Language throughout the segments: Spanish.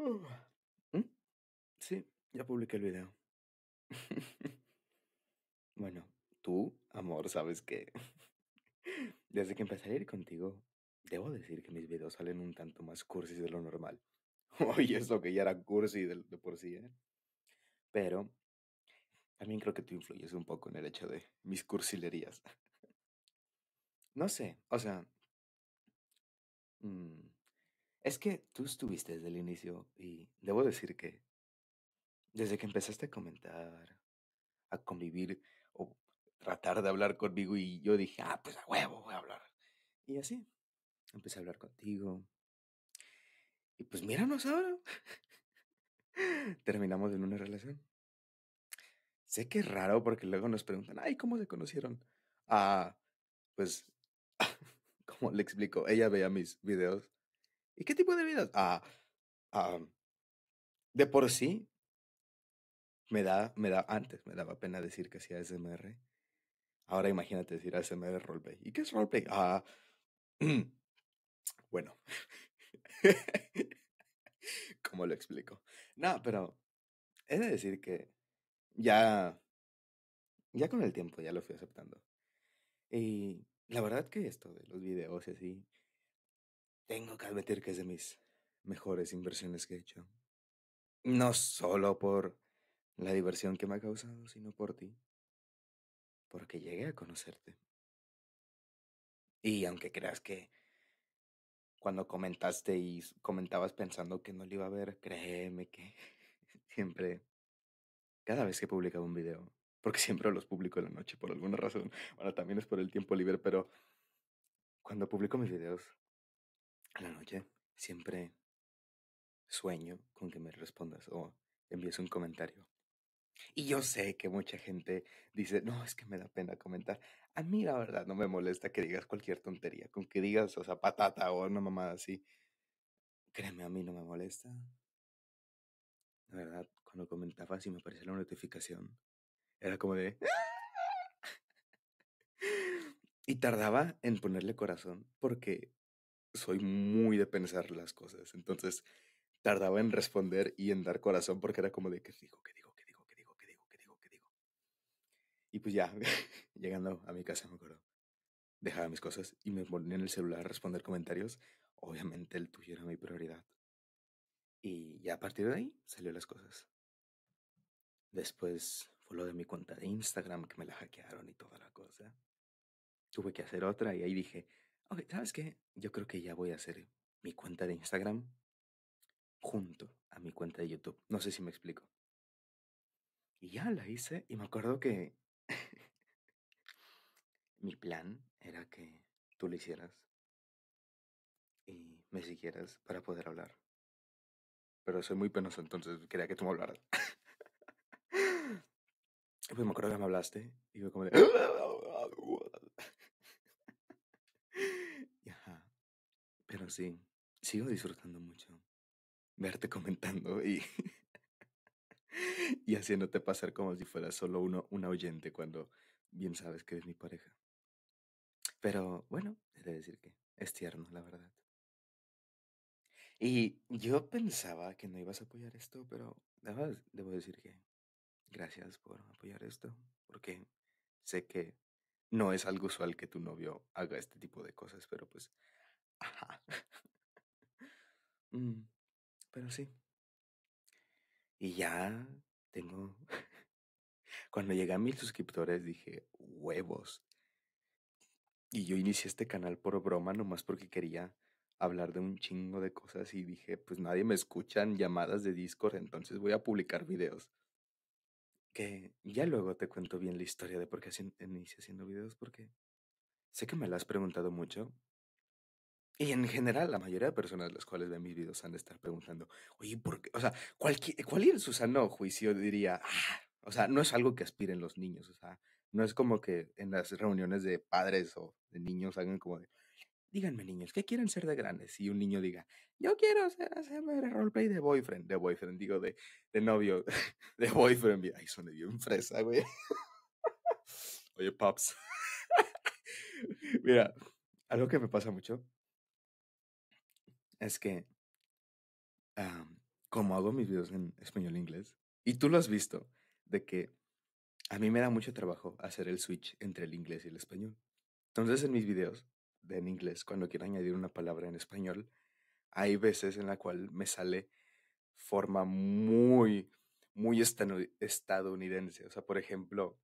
Mm, sí, ya publiqué el video. bueno, tú, amor, sabes que desde que empecé a ir contigo, debo decir que mis videos salen un tanto más cursis de lo normal. Oye, eso que ya era cursi de, de por sí, ¿eh? Pero también creo que tú influyes un poco en el hecho de mis cursilerías. no sé, o sea... Mmm, es que tú estuviste desde el inicio y debo decir que desde que empezaste a comentar, a convivir o tratar de hablar conmigo y yo dije, ah, pues a huevo voy a hablar. Y así, empecé a hablar contigo. Y pues míranos ahora. Terminamos en una relación. Sé que es raro porque luego nos preguntan, ay, ¿cómo se conocieron? Ah, pues, ¿cómo le explico? Ella veía mis videos ¿Y qué tipo de vida? Ah, de por sí, me da, me da, antes me daba pena decir que hacía SMR. Ahora imagínate decir SMR roleplay. ¿Y qué es roleplay? Ah, bueno. ¿Cómo lo explico? No, pero he de decir que ya, ya con el tiempo ya lo fui aceptando. Y la verdad que esto de los videos y así, tengo que admitir que es de mis mejores inversiones que he hecho. No solo por la diversión que me ha causado, sino por ti. Porque llegué a conocerte. Y aunque creas que cuando comentaste y comentabas pensando que no lo iba a ver, créeme que siempre, cada vez que publicaba un video, porque siempre los publico en la noche por alguna razón, bueno, también es por el tiempo libre, pero cuando publico mis videos, en la noche siempre sueño con que me respondas o envíes un comentario. Y yo sé que mucha gente dice, no, es que me da pena comentar. A mí la verdad no me molesta que digas cualquier tontería, con que digas, o sea, patata o una mamada así. Créeme, a mí no me molesta. La verdad, cuando comentabas y me aparecía la notificación, era como de... y tardaba en ponerle corazón porque soy muy de pensar las cosas. Entonces tardaba en responder y en dar corazón porque era como de qué digo, qué digo, qué digo, qué digo, qué digo, qué digo, qué digo. Y pues ya, llegando a mi casa, me acuerdo, dejaba mis cosas y me ponía en el celular a responder comentarios. Obviamente el tuyo era mi prioridad. Y ya a partir de ahí salió las cosas. Después fue lo de mi cuenta de Instagram que me la hackearon y toda la cosa. Tuve que hacer otra y ahí dije, Ok, ¿sabes qué? Yo creo que ya voy a hacer mi cuenta de Instagram junto a mi cuenta de YouTube. No sé si me explico. Y ya la hice y me acuerdo que mi plan era que tú lo hicieras y me siguieras para poder hablar. Pero soy muy penoso, entonces quería que tú me hablaras. pues me acuerdo que me hablaste y yo como... De... Pero sí, sigo disfrutando mucho verte comentando y, y haciéndote pasar como si fueras solo uno, una oyente cuando bien sabes que eres mi pareja. Pero bueno, he de decir que es tierno, la verdad. Y yo pensaba que no ibas a apoyar esto, pero además debo decir que gracias por apoyar esto, porque sé que no es algo usual que tu novio haga este tipo de cosas, pero pues Mm, pero sí. Y ya tengo... Cuando llegué a mil suscriptores dije, huevos. Y yo inicié este canal por broma, nomás porque quería hablar de un chingo de cosas y dije, pues nadie me En llamadas de Discord, entonces voy a publicar videos. Que ya luego te cuento bien la historia de por qué inicié haciendo videos, porque sé que me lo has preguntado mucho y en general, la mayoría de personas las cuales ven mis videos han de estar preguntando, oye, ¿por qué? O sea, ¿cuál es su sano juicio? Diría, ah, o sea, no es algo que aspiren los niños, o sea, no es como que en las reuniones de padres o de niños hagan como de, díganme niños, ¿qué quieren ser de grandes? Y un niño diga, yo quiero ser, hacerme roleplay de boyfriend, de boyfriend, digo, de, de novio, de boyfriend. Ay, de bien fresa, güey. Oye, paps. Mira, algo que me pasa mucho es que como hago mis videos en español e inglés, y tú lo has visto, de que a mí me da mucho trabajo hacer el switch entre el inglés y el español. Entonces en mis videos de en inglés, cuando quiero añadir una palabra en español, hay veces en la cual me sale forma muy, muy estadounidense. O sea, por ejemplo,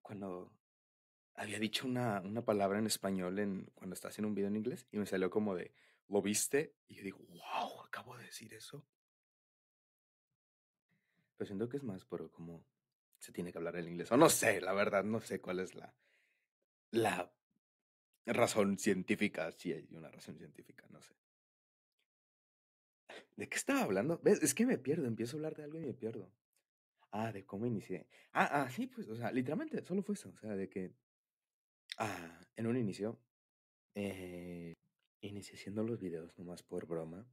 cuando había dicho una, una palabra en español en, cuando estaba haciendo un video en inglés y me salió como de lo viste y yo digo, wow, acabo de decir eso. Pero siento que es más por cómo se tiene que hablar el inglés. O no sé, la verdad, no sé cuál es la, la razón científica, si hay una razón científica, no sé. ¿De qué estaba hablando? ¿Ves? Es que me pierdo, empiezo a hablar de algo y me pierdo. Ah, de cómo inicié. Ah, ah, sí, pues, o sea, literalmente, solo fue eso. O sea, de que, ah, en un inicio, eh, inicié haciendo los videos nomás por broma.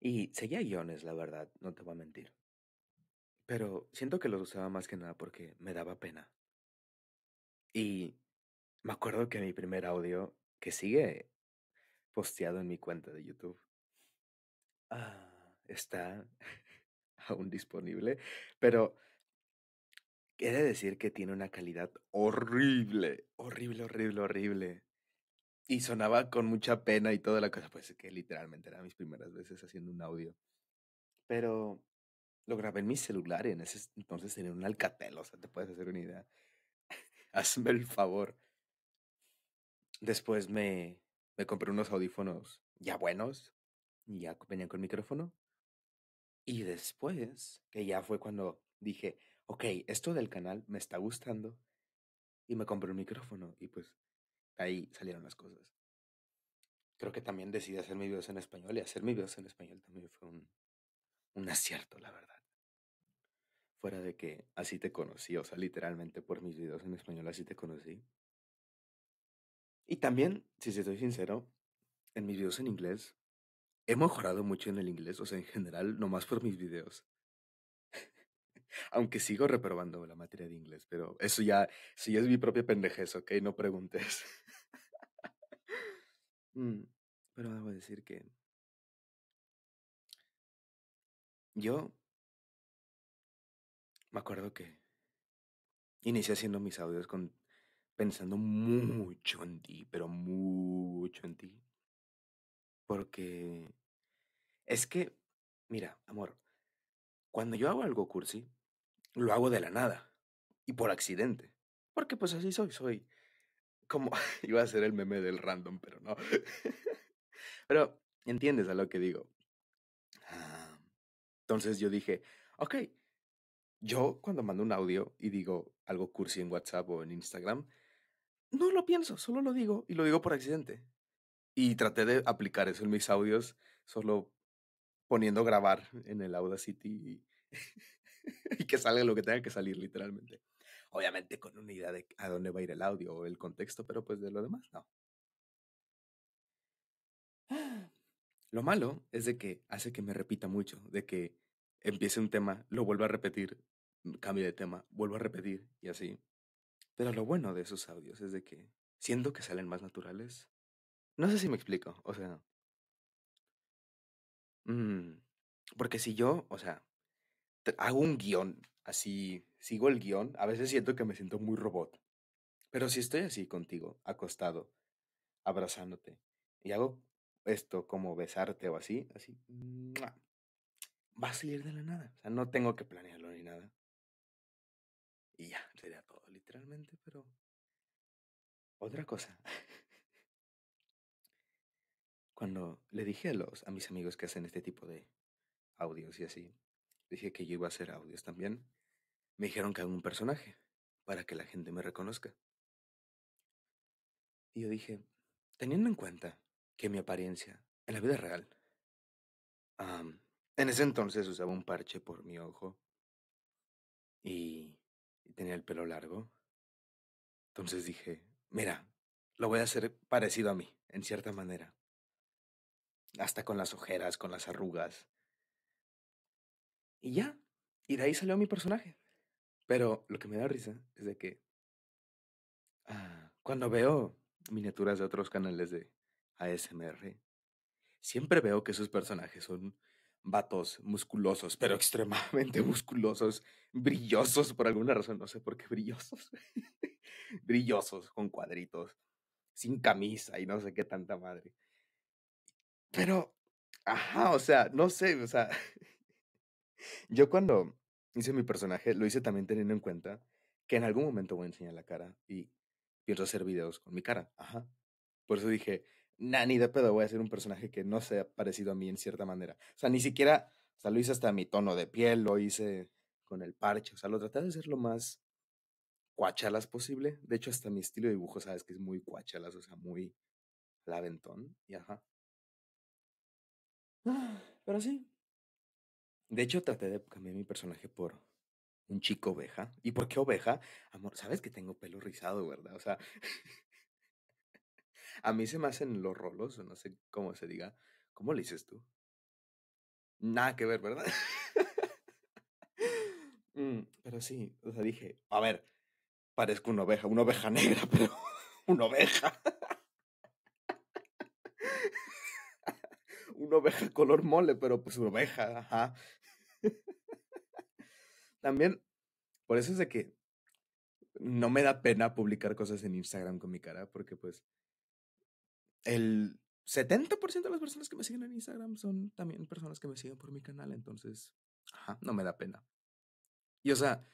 Y seguía guiones, la verdad, no te voy a mentir. Pero siento que los usaba más que nada porque me daba pena. Y me acuerdo que mi primer audio, que sigue posteado en mi cuenta de YouTube, ah, está aún disponible, pero he de decir que tiene una calidad horrible, horrible, horrible, horrible. Y sonaba con mucha pena y toda la cosa, pues que literalmente eran mis primeras veces haciendo un audio. Pero lo grabé en mi celular en ese entonces tenía un alcatel, o sea, te puedes hacer una idea. Hazme el favor. Después me, me compré unos audífonos ya buenos, Y ya venían con micrófono. Y después, que ya fue cuando dije, ok, esto del canal me está gustando. Y me compré un micrófono y pues ahí salieron las cosas. Creo que también decidí hacer mis videos en español y hacer mis videos en español también fue un, un acierto, la verdad. Fuera de que así te conocí, o sea, literalmente por mis videos en español así te conocí. Y también, si soy sincero, en mis videos en inglés, he mejorado mucho en el inglés, o sea, en general, nomás por mis videos. Aunque sigo reprobando la materia de inglés, pero eso ya, si es mi propia pendejez, ¿ok? No preguntes. decir que yo me acuerdo que inicié haciendo mis audios con pensando mucho en ti, pero mucho en ti. Porque es que, mira, amor, cuando yo hago algo cursi, lo hago de la nada y por accidente. Porque pues así soy, soy como iba a ser el meme del random, pero no. Pero entiendes a lo que digo. Ah, entonces yo dije, ok, yo cuando mando un audio y digo algo cursi en WhatsApp o en Instagram, no lo pienso, solo lo digo y lo digo por accidente. Y traté de aplicar eso en mis audios, solo poniendo grabar en el Audacity y, que salga lo que tenga que salir, literalmente. Obviamente con una idea de a dónde va a ir el audio o el contexto, pero pues de lo demás, no. Lo malo es de que hace que me repita mucho, de que empiece un tema, lo vuelvo a repetir, mm, Cambio de tema, vuelvo a repetir y así. Pero lo bueno de esos audios es de que, siendo que salen más naturales, no sé si me explico, o sea... Mm, porque si yo, o sea, hago un guión, así, sigo el guión, a veces siento que me siento muy robot. Pero si estoy así contigo, acostado, abrazándote, y hago esto como besarte o así, así, va a salir de la nada. O sea, no tengo que planearlo ni nada. Y ya, sería todo literalmente, pero... Otra cosa. Cuando le dije a, los, a mis amigos que hacen este tipo de audios y así, dije que yo iba a hacer audios también, me dijeron que hago un personaje para que la gente me reconozca. Y yo dije, teniendo en cuenta que mi apariencia en la vida real. en ese entonces usaba un parche por mi ojo y tenía el pelo largo. Entonces dije, mira, lo voy a hacer parecido a mí, en cierta manera. Hasta con las ojeras, con las arrugas. Y ya, y de ahí salió mi personaje. Pero lo que me da risa es de que ah, cuando veo miniaturas de otros canales de ASMR, siempre veo que sus personajes son vatos musculosos, pero extremadamente musculosos, brillosos por alguna razón, no sé por qué brillosos. brillosos, con cuadritos, sin camisa y no sé qué tanta madre. Pero, ajá, o sea, no sé, o sea, yo cuando hice mi personaje lo hice también teniendo en cuenta que en algún momento voy a enseñar la cara y pienso hacer videos con mi cara, ajá. Por eso dije, Nani de pedo voy a ser un personaje que no sea parecido a mí en cierta manera. O sea, ni siquiera, o sea, lo hice hasta mi tono de piel, lo hice con el parche, o sea, lo traté de hacer lo más cuachalas posible. De hecho, hasta mi estilo de dibujo, sabes que es muy cuachalas, o sea, muy laventón, y ajá. Ah, pero sí. De hecho, traté de cambiar mi personaje por un chico oveja. ¿Y por qué oveja? Amor, sabes que tengo pelo rizado, ¿verdad? O sea, A mí se me hacen los rolos, o no sé cómo se diga. ¿Cómo le dices tú? Nada que ver, ¿verdad? Mm, pero sí, o sea, dije, a ver, parezco una oveja, una oveja negra, pero una oveja. una oveja color mole, pero pues una oveja, ajá. También, por eso es de que no me da pena publicar cosas en Instagram con mi cara, porque pues el 70% de las personas que me siguen en Instagram son también personas que me siguen por mi canal, entonces, ajá, no me da pena. Y o sea,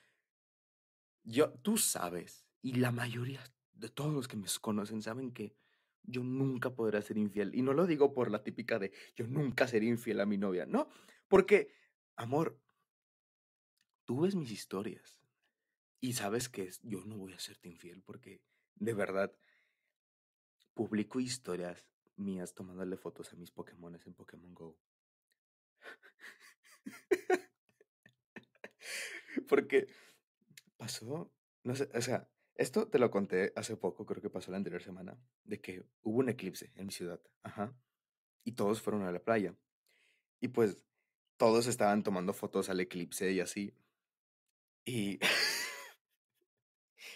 yo, tú sabes, y la mayoría de todos los que me conocen saben que yo nunca podré ser infiel. Y no lo digo por la típica de yo nunca seré infiel a mi novia, no, porque, amor, tú ves mis historias y sabes que yo no voy a serte infiel porque, de verdad, publico historias mías tomándole fotos a mis Pokémon en Pokémon Go. Porque pasó, no sé, o sea, esto te lo conté hace poco, creo que pasó la anterior semana, de que hubo un eclipse en mi ciudad, ajá, y todos fueron a la playa. Y pues todos estaban tomando fotos al eclipse y así. Y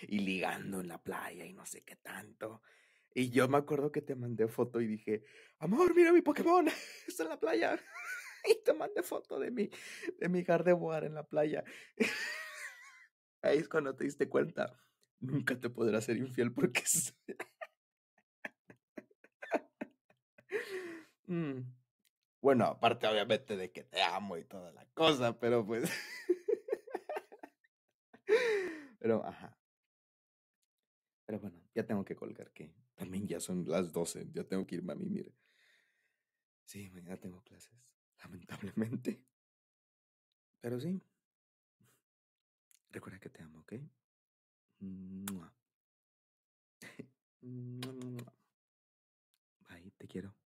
y ligando en la playa y no sé qué tanto. Y yo me acuerdo que te mandé foto y dije, amor, mira mi Pokémon, está en la playa. Y te mandé foto de mi, de mi Gardevoir en la playa. Ahí es cuando te diste cuenta, nunca te podrás ser infiel porque... Mm. Bueno, aparte obviamente de que te amo y toda la cosa, pero pues... pero, ajá. Pero bueno, ya tengo que colgar que también ya son las 12, ya tengo que ir, mami, mire. Sí, mañana tengo clases, lamentablemente. Pero sí. Recuerda que te amo, ¿ok? Bye, te quiero.